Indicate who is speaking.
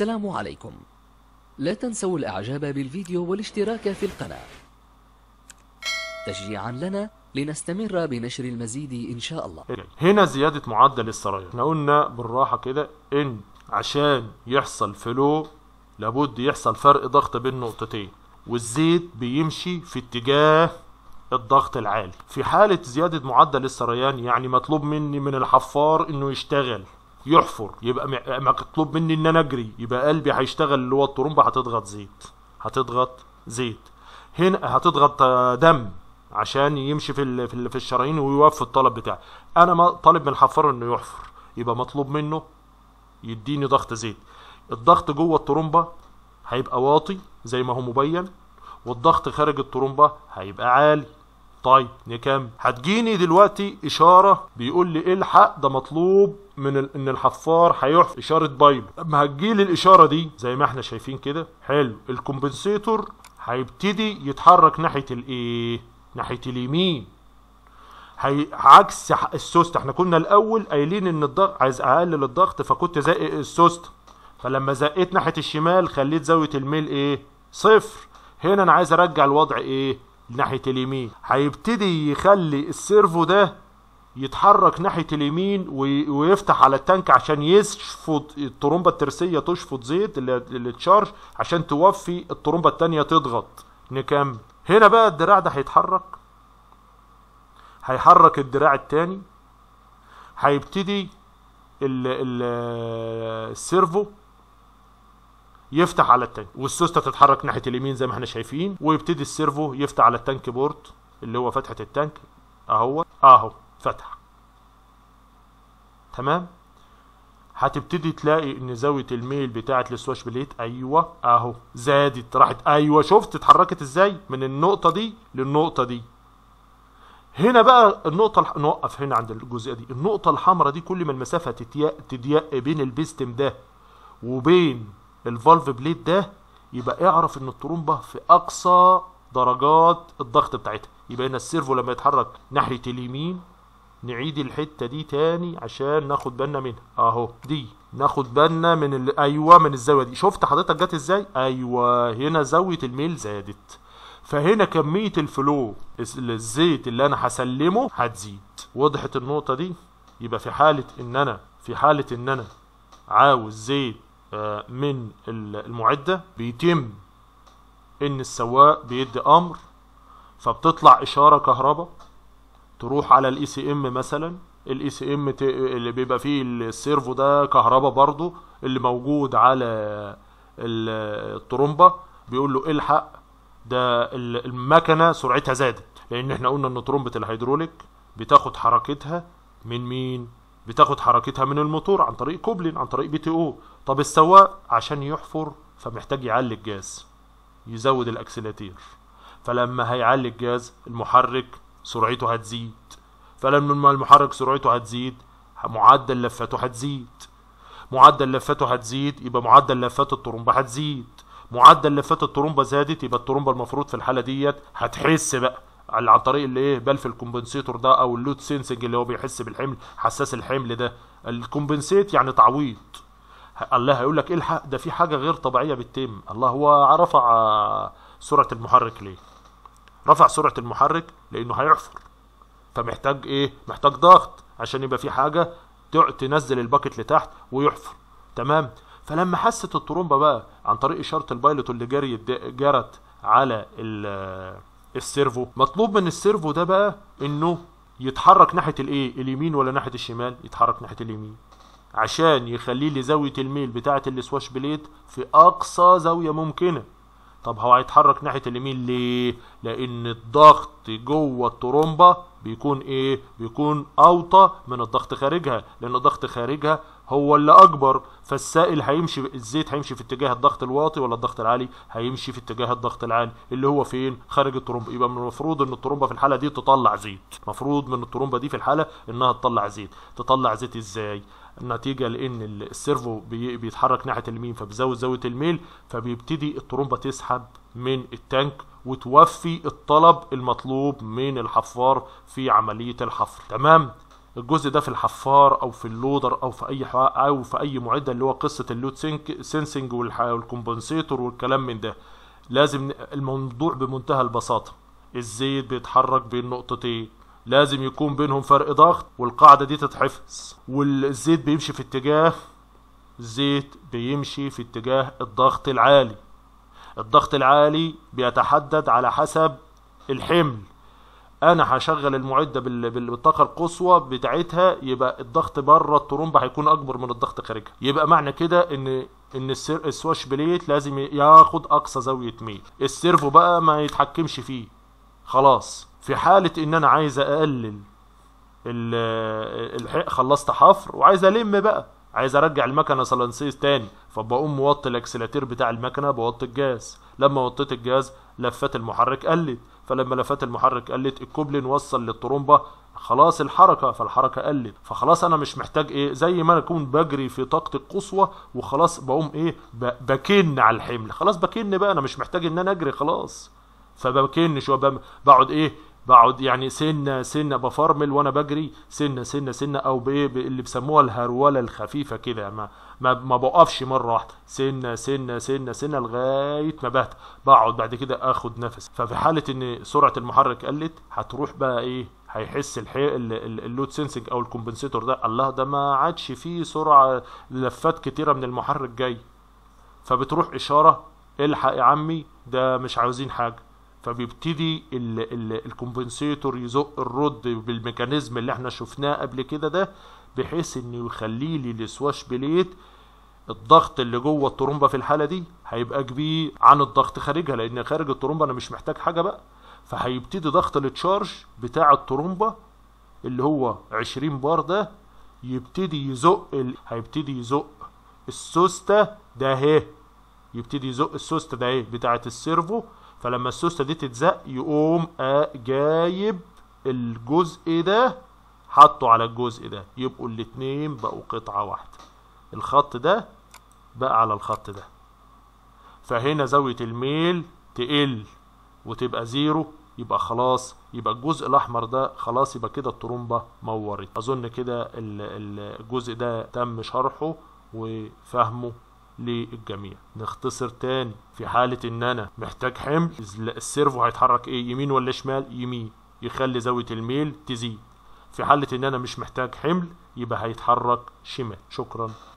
Speaker 1: السلام عليكم لا تنسوا الاعجاب بالفيديو والاشتراك في القناة تشجيعا لنا لنستمر بنشر المزيد ان شاء الله هنا زيادة معدل السرايا احنا قلنا بالراحة كده ان عشان يحصل فلو لابد يحصل فرق ضغط بين نقطتين والزيت بيمشي في اتجاه الضغط العالي في حالة زيادة معدل السريان يعني مطلوب مني من الحفار انه يشتغل يحفر يبقى مطلوب مني ان انا اجري يبقى قلبي هيشتغل اللي هو الطرمبه هتضغط زيت هتضغط زيت هنا هتضغط دم عشان يمشي في في الشرايين ويوفي الطلب بتاعي انا ما طالب من الحفار انه يحفر يبقى مطلوب منه يديني ضغط زيت الضغط جوه الطرمبه هيبقى واطي زي ما هو مبين والضغط خارج الطرمبه هيبقى عالي طيب نكمل هتجيني دلوقتي اشاره بيقول لي إيه الحق ده مطلوب من ال... ان الحفار هيحفر اشاره بايب لما هتجيلي الاشاره دي زي ما احنا شايفين كده حلو الكومبنسيتور هيبتدي يتحرك ناحيه الايه ناحيه اليمين هي عكس السوستة احنا كنا الاول قايلين ان الضغط عايز اقلل الضغط فكنت زائق السوستة فلما زقيت ناحيه الشمال خليت زاويه الميل ايه صفر هنا انا عايز ارجع الوضع ايه ناحية اليمين هيبتدي يخلي السيرفو ده يتحرك ناحية اليمين ويفتح على التانك عشان يشفط الترومبة الترسية تشفط زيت اللي تشارج عشان توفي الترومبة التانية تضغط نكمل هنا بقى الدراع ده هيتحرك هيحرك الدراع التاني هيبتدي السيرفو يفتح على التانك والسوسته تتحرك ناحيه اليمين زي ما احنا شايفين ويبتدي السيرفو يفتح على التانك بورت اللي هو فتحه التانك اهو اهو فتح تمام هتبتدي تلاقي ان زاويه الميل بتاعه السواش بليت ايوه اهو زادت راحت ايوه شفت اتحركت ازاي من النقطه دي للنقطه دي هنا بقى النقطة الح... نوقف هنا عند الجزئية دي، النقطة الحمراء دي كل ما المسافة تضيق تضيق بين البيستم ده وبين الفالف بليد ده يبقى اعرف ان الطرمبه في اقصى درجات الضغط بتاعتها يبقى هنا السيرفو لما يتحرك ناحيه اليمين نعيد الحته دي تاني عشان ناخد بالنا منها اهو دي ناخد بالنا من ال... ايوه من الزاويه دي شفت حضرتك جت ازاي ايوه هنا زاويه الميل زادت فهنا كميه الفلو الزيت اللي انا هسلمه هتزيد وضحت النقطه دي يبقى في حاله ان انا في حاله ان انا عاوز زيت آه، من المعدة بيتم ان السواق بيدي امر فبتطلع اشارة كهرباء تروح على الاي سي e ام مثلا الاي سي ام اللي بيبقى فيه السيرفو ده كهرباء برضو اللي موجود على الترومبة بيقول له الحق ده المكنة سرعتها زادت لان احنا قلنا ان ترومبة الهيدروليك بتاخد حركتها من مين بتاخد حركتها من الموتور عن طريق كوبلين عن طريق بي تي او طب السواق عشان يحفر فمحتاج يعلي الجاز يزود الاكسلاتير فلما هيعلي الجاز المحرك سرعته هتزيد فلما المحرك سرعته هتزيد معدل لفاته هتزيد معدل لفاته هتزيد يبقى معدل لفات الطرمبه هتزيد معدل لفات الطرمبه زادت يبقى الطرمبه المفروض في الحاله ديت هتحس بقى على طريق الايه بلف الكومبنسيتور ده او اللود سينسنج اللي هو بيحس بالحمل حساس الحمل ده الكومبنسيت يعني تعويض الله هيقول لك ايه الحق ده في حاجه غير طبيعيه بتتم الله هو رفع سرعه المحرك ليه رفع سرعه المحرك لانه هيحفر فمحتاج ايه محتاج ضغط عشان يبقى في حاجه تنزل الباكت لتحت ويحفر تمام فلما حست الترومبه بقى عن طريق اشاره البايلوت اللي جرت على ال السيرفو مطلوب من السيرفو ده بقى انه يتحرك ناحيه الايه اليمين ولا ناحيه الشمال يتحرك ناحيه اليمين عشان يخليه لزاويه الميل بتاعه السواش بليت في اقصى زاويه ممكنه طب هو هيتحرك ناحيه اليمين ليه لان الضغط جوه الترومبه بيكون ايه بيكون اوطى من الضغط خارجها لان الضغط خارجها هو اللي اكبر فالسائل هيمشي الزيت هيمشي في اتجاه الضغط الواطي ولا الضغط العالي هيمشي في اتجاه الضغط العالي اللي هو فين خارج الترومبه يبقى من المفروض ان الترومبه في الحاله دي تطلع زيت المفروض من الترومبه دي في الحاله انها تطلع زيت تطلع زيت ازاي نتيجه لان السيرفو بيتحرك ناحيه اليمين فبيزود زاويه الميل فبيبتدي الترومبه تسحب من التانك وتوفي الطلب المطلوب من الحفار في عمليه الحفر تمام الجزء ده في الحفار او في اللودر او في اي او في اي معده اللي هو قصه اللود سينسنج والكومبنسيتور والكلام من ده لازم الموضوع بمنتهى البساطه الزيت بيتحرك بين نقطتين لازم يكون بينهم فرق ضغط والقاعده دي تتحفظ والزيت بيمشي في اتجاه الزيت بيمشي في اتجاه الضغط العالي الضغط العالي بيتحدد على حسب الحمل انا هشغل المعده بالطاقه القصوى بتاعتها يبقى الضغط بره الترومبه هيكون اكبر من الضغط خارجها يبقى معنى كده ان ان السواش بليت لازم ياخد اقصى زاويه ميل السيرفو بقى ما يتحكمش فيه خلاص في حاله ان انا عايز اقلل الحق خلصت حفر وعايز الم بقى عايز ارجع المكنه سلنسيس تاني فبقوم موطي الاكسلاتير بتاع المكنه بوطي الجاز لما وطيت الجاز لفات المحرك قلت فلما لفت المحرك قلت الكوبلين وصل للطرمبه خلاص الحركة فالحركة قلت فخلاص انا مش محتاج ايه زي ما انا اكون بجري في طاقتي القصوى وخلاص بقوم ايه بكن على الحمل خلاص بكن بقى انا مش محتاج ان انا اجري خلاص فبكنش بقعد ايه بقعد يعني سنه سنه بفرمل وانا بجري سنه سنه سنه او بايه اللي بيسموها الهروله الخفيفه كده ما ما ما بقفش مره واحده سنه سنه سنه سنه لغايه ما بهت بقعد بعد كده اخد نفس ففي حاله ان سرعه المحرك قلت هتروح بقى ايه هيحس الحي... اللود سنسنج او الكومبنسيتور ده الله ده ما عادش فيه سرعه لفات كتيره من المحرك جاي فبتروح اشاره الحق يا عمي ده مش عاوزين حاجه فبيبتدي الكومبنسيتور يزق الرد بالميكانيزم اللي احنا شفناه قبل كده ده بحيث انه يخلي لي السواش بليت الضغط اللي جوه الترومبه في الحاله دي هيبقى كبير عن الضغط خارجها لان خارج الترومبه انا مش محتاج حاجه بقى فهيبتدي ضغط التشارج بتاع الترومبه اللي هو 20 بار ده يبتدي يزق ال... هيبتدي يزق السوسته ده اهي يبتدي يزق السوسته ده اهي بتاعه السيرفو فلما السوسته دي تتزق يقوم آه، جايب الجزء ده حطه على الجزء ده يبقوا الاتنين بقوا قطعه واحده الخط ده بقى على الخط ده فهنا زاويه الميل تقل وتبقى زيرو يبقى خلاص يبقى الجزء الاحمر ده خلاص يبقى كده الطرمبه مورت اظن كده الجزء ده تم شرحه وفهمه للجميع نختصر تاني في حالة ان انا محتاج حمل السيرفو هيتحرك ايه يمين ولا شمال يمين يخلي زاوية الميل تزيد في حالة ان انا مش محتاج حمل يبقى هيتحرك شمال شكرا